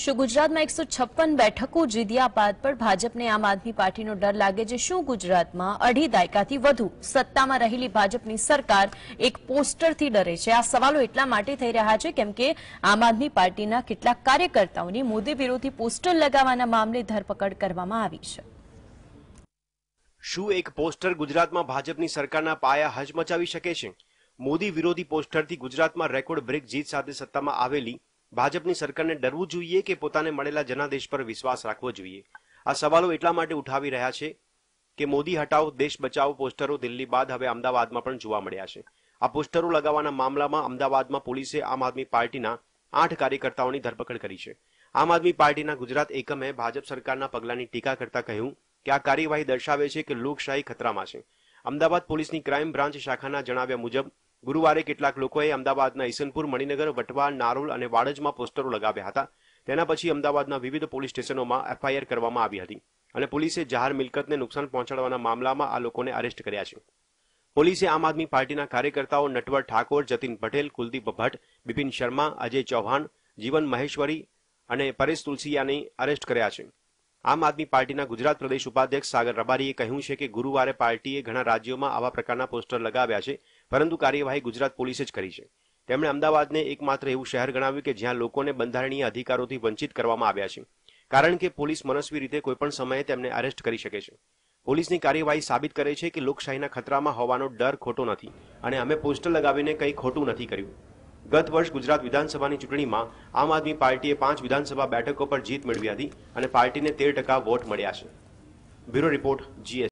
શું ગુજરાતમાં એકસો છપ્પન બેઠકો જીત્યા બાદ પણ ભાજપને આમ આદમી પાર્ટીનો ડર લાગે છે શું ગુજરાતમાં અઢી દાયકાથી વધુ સત્તામાં રહેલી ભાજપની સરકાર એક પોસ્ટરથી ડરે છે આ સવાલો એટલા માટે થઈ રહ્યા છે કેમ કે આમ આદમી પાર્ટીના કેટલાક કાર્યકર્તાઓની મોદી વિરોધી પોસ્ટર લગાવવાના મામલે ધરપકડ કરવામાં આવી છે શું એક પોસ્ટર ગુજરાતમાં ભાજપની સરકારના પાયા હજ મચાવી શકે છે મોદી વિરોધી પોસ્ટરથી ગુજરાતમાં રેકોર્ડ બ્રેક જીત સાથે સત્તામાં આવેલી ભાજપની સરકારને ડરવું જોઈએ કે પોતાને મળેલા જનાદેશ પર વિશ્વાસ રાખવો જોઈએ આ સવાલો એટલા માટે ઉઠાવી રહ્યા છે કે મોદી હટાવો દેશ બચાવો પોસ્ટરો દિલ્હી બાદ હવે અમદાવાદમાં પણ જોવા મળ્યા છે આ પોસ્ટરો લગાવવાના મામલામાં અમદાવાદમાં પોલીસે આમ આદમી પાર્ટીના આઠ કાર્યકર્તાઓની ધરપકડ કરી છે આમ આદમી પાર્ટીના ગુજરાત એકમે ભાજપ સરકારના પગલાની ટીકા કરતા કહ્યું કે આ કાર્યવાહી દર્શાવે છે કે લોકશાહી ખતરામાં છે અમદાવાદ પોલીસની ક્રાઇમ બ્રાન્ચ શાખાના જણાવ્યા મુજબ ગુરુવારે કેટલાક લોકોએ અમદાવાદના ઈસનપુર મણિનગર વટવા નારોલ અને વાડજમાં પોસ્ટરો લગાવ્યા હતા તેના પછી અમદાવાદના વિવિધ પોલીસ સ્ટેશનોમાં એફઆઈઆર કરવામાં આવી હતી અને પોલીસે જાહેર મિલકતને નુકસાન પહોંચાડવાના મામલામાં આ લોકોને અરેસ્ટ કર્યા છે પોલીસે આમ આદમી પાર્ટીના કાર્યકર્તાઓ નટવર ઠાકોર જતીન પટેલ કુલદીપ ભટ્ટ બિપિન શર્મા અજય ચૌહાણ જીવન મહેશ્વરી અને પરેશ તુલસીયાને અરેસ્ટ કર્યા છે આમ આદમી પાર્ટીના ગુજરાત પ્રદેશ ઉપાધ્યક્ષ સાગર રબારીએ કહ્યું છે કે ગુરુવારે પાર્ટીએ ઘણા રાજ્યોમાં આવા પ્રકારના પોસ્ટર લગાવ્યા છે પરંતુ કાર્યવાહી ગુજરાત પોલીસે જ કરી છે તેમણે અમદાવાદને એકમાત્ર એવું શહેર ગણાવ્યું કે જ્યાં લોકોને બંધારણીય અધિકારોથી વંચિત કરવામાં આવ્યા છે કારણ કે પોલીસ મનસ્વી રીતે કોઈપણ સમયે તેમને અરેસ્ટ કરી શકે છે પોલીસની કાર્યવાહી સાબિત કરે છે કે લોકશાહીના ખતરામાં હોવાનો ડર ખોટો નથી અને અમે પોસ્ટર લગાવીને કંઈ ખોટું નથી કર્યું ગત વર્ષ ગુજરાત વિધાનસભાની ચૂંટણીમાં આમ આદમી પાર્ટીએ પાંચ વિધાનસભા બેઠકો પર જીત મેળવી હતી અને પાર્ટીને તેર ટકા વોટ મળ્યા છે બ્યુરો રિપોર્ટ જીએસ